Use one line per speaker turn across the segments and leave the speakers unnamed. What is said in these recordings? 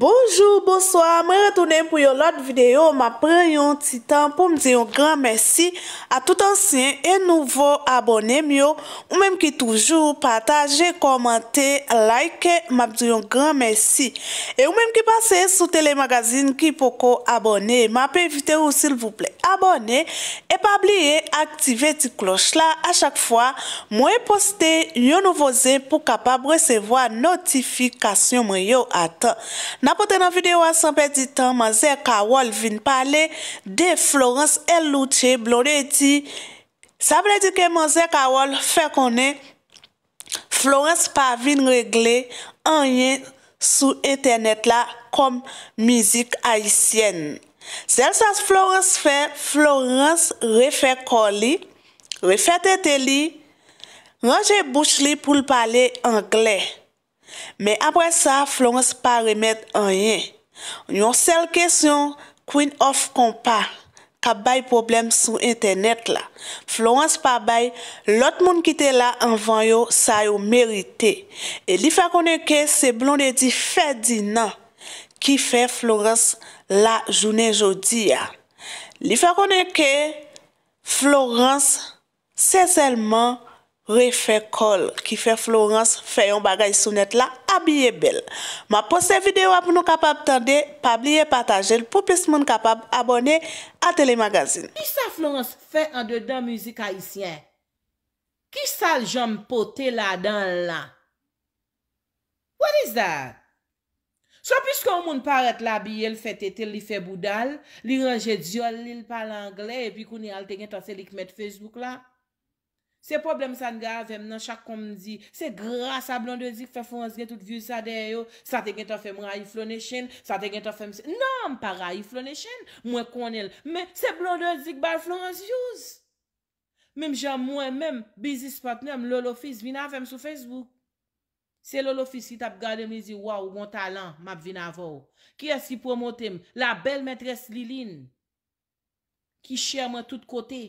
Bonjour, bonsoir, mwen retounen pou yon lot videyo, mwen pren yon titan pou mwen diyon gran mersi a tout ansyen e nouvo abonem yo. Mwen mwen ki toujou pataje, komante, like, mwen mwen diyon gran mersi. E mwen mwen ki pase sou telemagazine ki pou ko abone, mwen apen vite ou sil vouple abone. E pa ablie aktive ti kloch la, a chak fwa mwen poste yon nouvo zen pou kapab resevo a notifikasyon mwen yo atan. apote nan videwa sanpe di tan man zè kawol vin pale de Florence El Loutier blore di sa ple di ke man zè kawol fe konen Florence pa vin regle anye sou etenet la kom mizik ayisyen zèl sa Florence fe Florence refe kol li, refe tete li, ranje bouch li pou l pale angle Men apre sa, Florence pa remet anyen. Yon sel kesyon, kwen of kompa, ka bay problem sou internet la. Florence pa bay, lot moun ki te la anvan yo, sa yo merite. E li fe konen ke, se blon de di fè di nan, ki fè Florence la jounen jodi ya. Li fe konen ke, Florence se selman refè kol ki fè Florence fè yon bagay sou net la, abye bel. Ma poste videwa pou nou kapab tende, pabliye patajel, pou pis moun kapab abone a telemagazin.
Ki sa Florence fè an de dan müzik Haitien? Ki sa l jom pote la dan la? What is that? So pis kon moun paret la abye, l fè tete, l li fè boudal, li ranje diol, li l palangle, e pi kouni al te gen tase lik met Facebook la? Se problem sa nga avem nan chak kom di, se grasa blondezik fe flons gen tout viw sa deyo, sa te gen tofem ray flon e chen, sa te gen tofem se... Nan, pa ray flon e chen, mwen konel, men se blondezik bar flons yowz. Mwen jan mwen men, bizis patnen, lolo fis vina avem sou Facebook. Se lolo fis ki tap gade mwen zi, waw, mwen talan, mwen ap vina avow. Ki eski promote mwen? La bel metres Lilin. Ki chèm an tout kotey.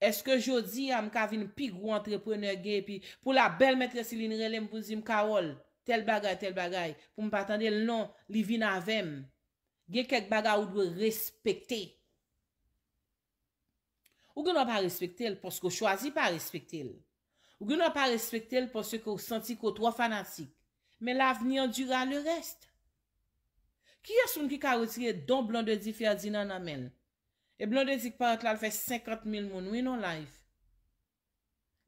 Eske jodi am kavine pi gro entreprener ge, pi pou la bel metre silinrele m pou zim ka wol, tel bagay, tel bagay, pou m patande l non, li vin avem, ge kek bagay ou dwe respekte. Ou genon pa respekte el, porske ou chwazi pa respekte el. Ou genon pa respekte el, porske ou senti kou tro fanatik. Men la venyan dura le rest. Ki yasoun ki karotige don blan de difi adzina nan men? E blondezik paret la l fè 50.000 moun wè nan laif.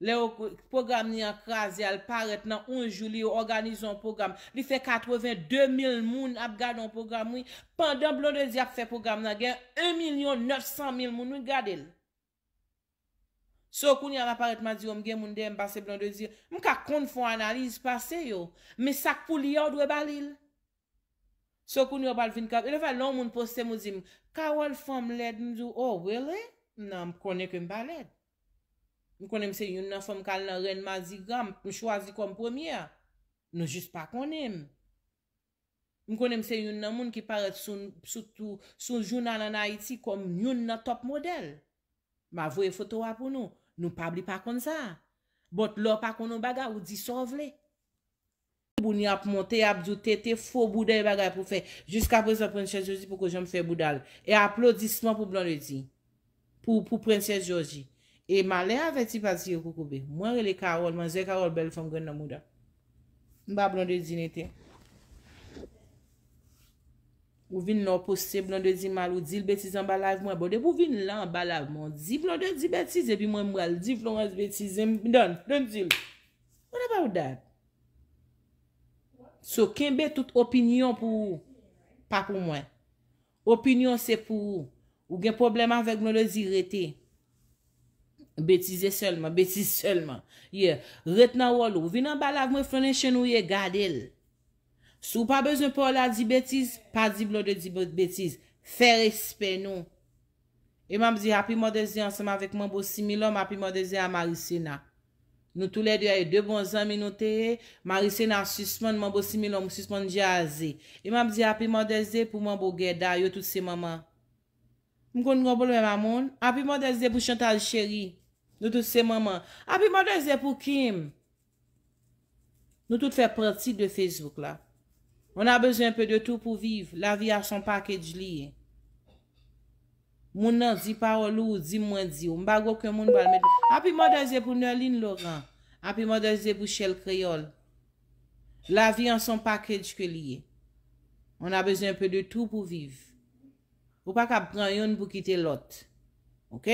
Le o program ni ak razi al paret nan 11 juli yo organize an program. Li fè 82.000 moun ap gade an program wè. Pendan blondezik ap fè program nan gen 1.900.000 moun wè gade l. So kouni an ap paret ma zi om gen moun den basè blondezik. Mwen ka kon fò analize basè yo. Mè sak pou li yon dwe balil. So koun yo bal vin kap, ele va loun moun poste mou zim, kawal fom led mzou, oh really? Nan m konen ke m baled. M konen m se yon nan fom kal nan ren ma zi gam, m chwazi kom pwemye, nou jist pa konen. M konen m se yon nan moun ki paret sou jounan nan Haiti kom yon nan top model. Ma vwe fotowa pou nou, nou pabli pa kon sa, bot lor pa konon baga ou disovle. Bouni ap montè, ap djoutè, tè fò Boudè yè bagay pou fè. Jusk apè sa Prensè Georgie pou kò jèm fè boudal. E aplodisman pou Blondie Jean. Pou Prensè Georgie. E malè avè ti pati yè koukoube. Mwen rele Karol. Mwen zè Karol bel fèm gwen nan mouda. Mba Blondie Jean etè. Ou vin nou postè Blondie Jean mal ou dil betizan balav mwen. Bode pou vin lan balav mwen. Di Blondie Jean betize pi mwen mwal. Di Blondie Jean betize. Mdon, mdon dil. What about that? So, kenbe tout opinyon pou ou? Pa pou mwen. Opinyon se pou ou. Ou gen problem avèk mwen le zirete. Betize selman, betize selman. Ye, ret nan wolo. Vi nan balav mwen fwene chen ou ye, gade el. Sou pa bezon pou ou la di betize, pa di blode di betize. Fè respe nou. E mam zi, api mwen deze ansama avèk mwen bo simi lom, api mwen deze amari sena. Nou tou lè dè yè dè bon zan mi nou tè, marise nan sisman man bo similon mou sisman di a zè. E mam zè api man dè zè pou man bo gè da yo tout se maman. M kon nou kon bol mè maman, api man dè zè pou chantal chèri, nou tout se maman. Api man dè zè pou kim? Nou tout fè prati de Facebook la. On a bezè un pè de tout pou viv, la vi a son pakèdj liye. Moun nan, zi parol ou, zi mwen zi ou, m bago ke moun bal me do. A pi mwen doze pou Noeline Laurent. A pi mwen doze pou Chelle Creole. La vi an son pakèdj ke liye. On a bezè un pè de tout pou viv. Ou pa ka pran yon pou kite lot. Ok?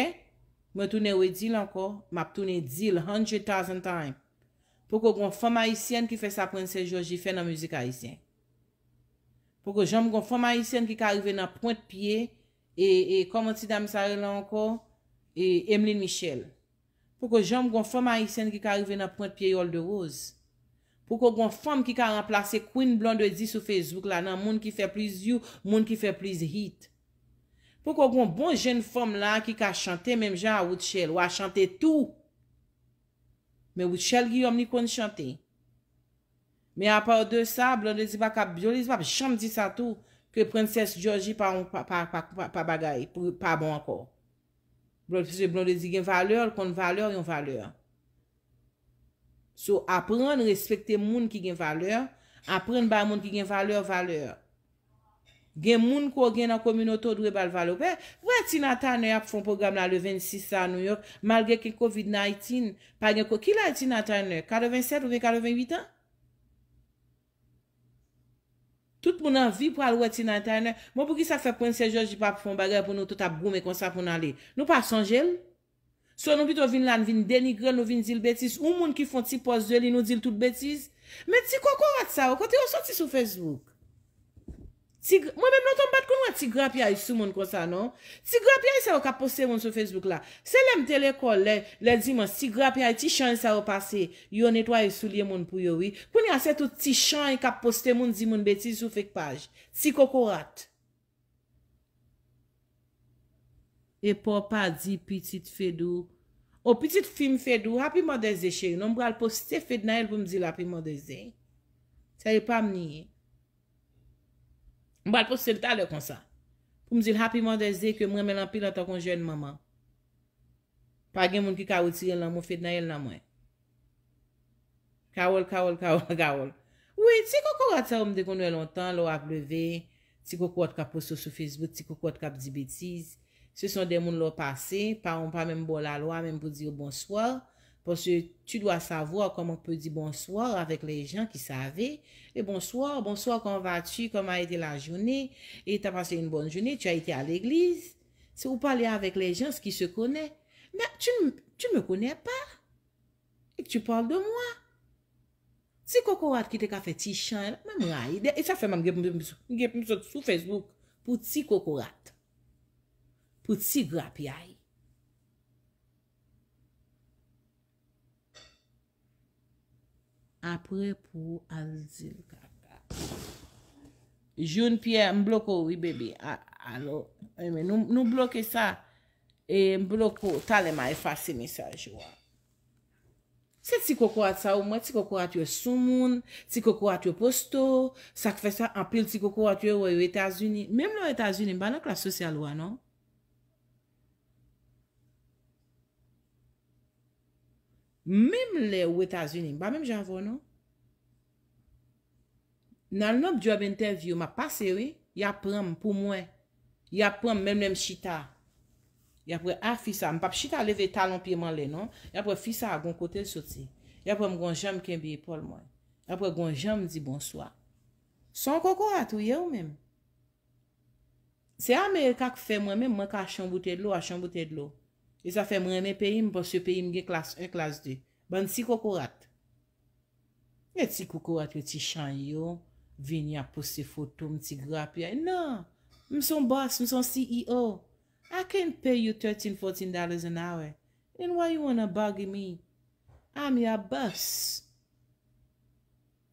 Mwen toune we dil anko. Mwen toune dil 100,000 time. Pou ko kon fòm aisyen ki fè sa pwensè Joji fè nan müzik aisyen. Pou ko jom kon fòm aisyen ki kari vè nan pwensè Piede. E, e, koman ti damisare la anko? E, Emeline Michel. Poukou jom gwen fom a Ysène ki ka rive nan pointe piye yol de roz. Poukou gwen fom ki ka remplase Queen Blondesie sou fe zouk la nan moun ki fe pliz you, moun ki fe pliz hit. Poukou gwen bon jen fom la ki ka chante menm jen a Woodshale. Ou a chante tou. Men Woodshale Guillaume ni kon chante. Men apan ou de sa, Blondesie baka biolize, wap chanme di sa tou. ke prenses Georgie pa bagay, pa bon akor. Blondes di gen valeur, kon valeur, yon valeur. So apren, respekte moun ki gen valeur, apren ba moun ki gen valeur, valeur. Gen moun ko gen nan kominoto, dwe bal valeur. Ve, ve ti natanen ap fon program la le 26 la New York, malge ke COVID-19, pa gen ko, ki la iti natanen? 87 ou 88 an? Tout moun anvi pou alwè ti nan tanè. Moun pou ki sa fè pwensè jòj di pa pou fòn bagè pou nou tout ap goumè kon sa pou nan lè. Nou pa son jèl. So nou bito vin lan, vin denigre, nou vin zil betis. Ou moun ki fòn ti pos zèli nou zil tout betis. Mè ti kòkò vat sa wò, kote yo son ti sou Facebook. Si grap ya yi sou moun konsa, non? Si grap ya yi sa yo kap poste moun sou Facebook la. Se lem telekol le di man, si grap ya yi ti chan yi sa yo pase, yo netwa yi sou liye moun pou yo wi. Kouni aset ou ti chan yi kap poste moun di moun beti sou fek page. Si koko rat. E popa di pitit fedou. Ou oh, pitit fim fedou, Happy Mother's Day, chenye. Non bral poste fed na el pou mzi la Happy Mother's Day. Sa yi pa mniye. Mbade pou se lita lè kon sa. Pou mzi l'Happy Mother's Day ke mwen men anpil anta kon jen maman. Pa gen moun ki kaouti yel nan moun fed nan yel nan mwen. Kaout, kaout, kaout, kaout. Ou e, ti koko gata ou mde kon nou lontan, lò ak leve, ti koko ot kap posto sou Facebook, ti koko ot kap di betiz. Se son de moun lò pase, pa mwen pa mèm bol alwa, mèm pou dir bonsoir. Pon se tu do a savo a komon pe di bonsoor avek le jen ki save. E bonsoor, bonsoor kon va tu, kom a ete la jouni. E ta pase yon bon jouni, tu a ete a l'eglis. Se ou pale avek le jen, se ki se kone. Mwen, tu me kone pa. E ki tu parle de mwen. Si kokorat ki te ka fe ti chan, mwen mwen a yi. E sa fe mwen gep mwen sou Facebook pou ti kokorat. Pou ti grape yi. apre pou an zil kaka. Joun piye mbloko, wibibi, alo, nou bloke sa, e mbloko, talema e fasi mi sa jwa. Se tsi koko at sa oumwe, tsi koko at yo soumoun, tsi koko at yo posto, sak fe sa apil, tsi koko at yo woy weta azuni, mem lo weta azuni, mbana kwa sosyal wano? Mem le ou Etats-Unis, ba mem janvo nou? Nan lop job interview, ma pase we, ya pram pou mwen. Ya pram menmèm chita. Ya pre a fisa. Mpap chita leve talon pieman le nou. Ya pre fisa a gon kote soti. Ya pre mgon jem kembi e pol mwen. Ya pre gon jem di bon soa. San koko atou ye ou menm? Se Ameri kak fe mwen menm, mwen kak a chanboute dlo, a chanboute dlo. E sa fèm rene pey im pos yo pey im gen klas 1, klas 2. Ban si kokorat. E ti kokorat we ti chan yo. Vin ya pwose foto mti grap ya. E no. M son boss. M son CEO. I can't pay you 13, 14 dollars an hour. And why you wanna bug me? I'm your boss.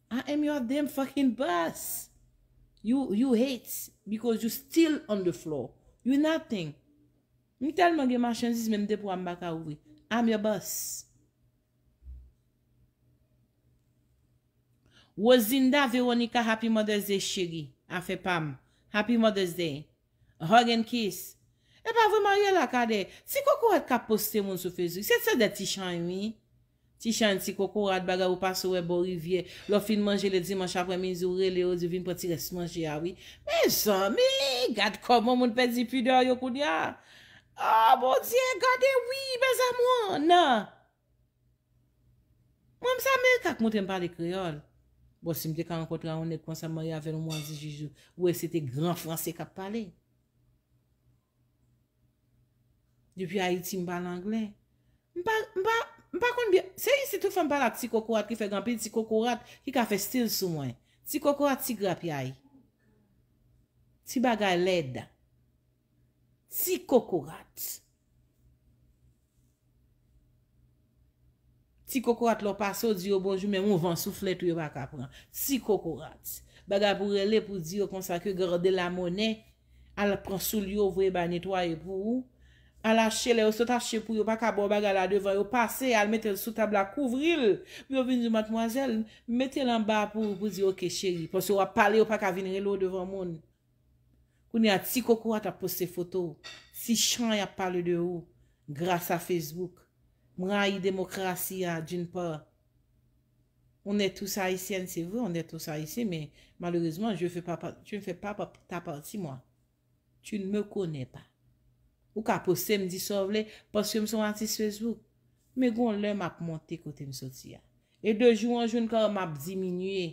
I am your damn fucking boss. You hate because you still on the floor. You nothing. Mi tel man gen ma chen zis men mde pou am baka ouwi. Am yo bas. Wozinda Veronica Happy Mother's Day shigi. A fe pam. Happy Mother's Day. A hug and kiss. E pa vwe man yon la ka de. Ti koko wat ka poste moun sou fe zou. Se te se de ti chan yon mi? Ti chan ti koko wat baga ou pa sou e borivye. Lo fin manje le di man chakwe min zi oure le ouzi vin po ti res manje ya oui. Wi? Me san mi. Gad komon moun pezi pide yo kou diya. A, bo, diye, gade, wii, beza mwa, nan. Mwa msa meri kak mwote mpare kreol. Bo, si mde kan ankotran wane konsa mwa yave nou mwan zi jizou. Wè, se te gran franse kap pale. Dupi a iti mpare langle. Mpa, mpa, mpa kon bya, se yi se tou fè mpare ak si kokorat ki fè gampi, si kokorat ki ka fè stil sou mwen. Si kokorat si gra pi a yi. Si bagay leda. Ti kokorat. Ti kokorat lo pa sou di yo bonjou men moun vansou flet ou yo pa ka pran. Ti kokorat. Baga pou rele pou di yo konsak yo gare de la mounen. Al pronsou li yo vwe ba netwaye pou ou. Al ashe le ou sot ashe pou yo pa ka bon baga la devan yo pase. Al metel sou tabla kouvril. Pi yo vin di matmwazel metel an ba pou di yo ke cheri. Po sou wap pale yo pa ka vinre lo devan mounen. Ou ni a ti koko at ap poste foto, si chan ap pale de ou, grasa Facebook. Mwen a yi demokrasi a, jen pa. On e tous a isi, en se vwe, on e tous a isi, me maloreseman, je ne fe pa pa ta parti mwen. Tu ne me kone pa. Ou ka poste mdi sovle, poste mson anti Facebook, me gwen lè map monte kote msoti ya. E de joun an joun ka map diminye,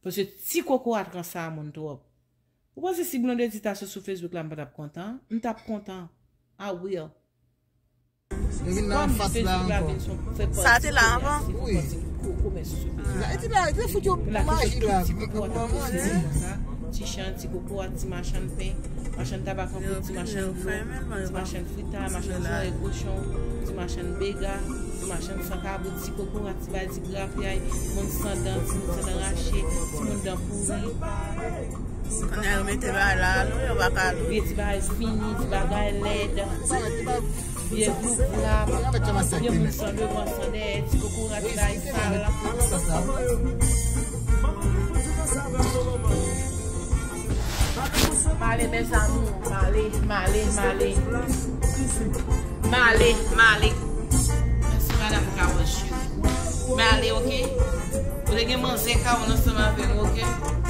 pose ti koko at grasa a moun drob. Ou waz e si blonde di ta se soufez wik la mba tap kontan? N tap kontan. A wiyo. E win nan fats la anko. Sate la anko. Oui. E ti la, e ti la fout yo mba aji la. Mbe ke mba anko. Ti chan, ti koko, ati ma chan penk. Ma chan tabak anpou, ti ma chan vremen man. Ti ma chan frita, ma chan zare gouchon. Ti ma chan bega. Ti ma chan sankabou, ti koko, ati bay di graf yay. Moun san dan, ti moun san dan rache. Ti moun dan poume. Zan pa yey. Kanda yon mwen te ba la, loun yon baka loun. Ve ti ba espini, ti ba ga el led. Ve yon vlouk vlap, ve yon vlouk san lè, vlouk san lè, ti koukoura tra yon sal. Mali, bez amoun, mali, mali, mali. Mali, mali. Mèsi mèdam kwa vòj. Mali, ok. Vè gen mèze kwa vò nan seman vèm, ok. Mali, ok.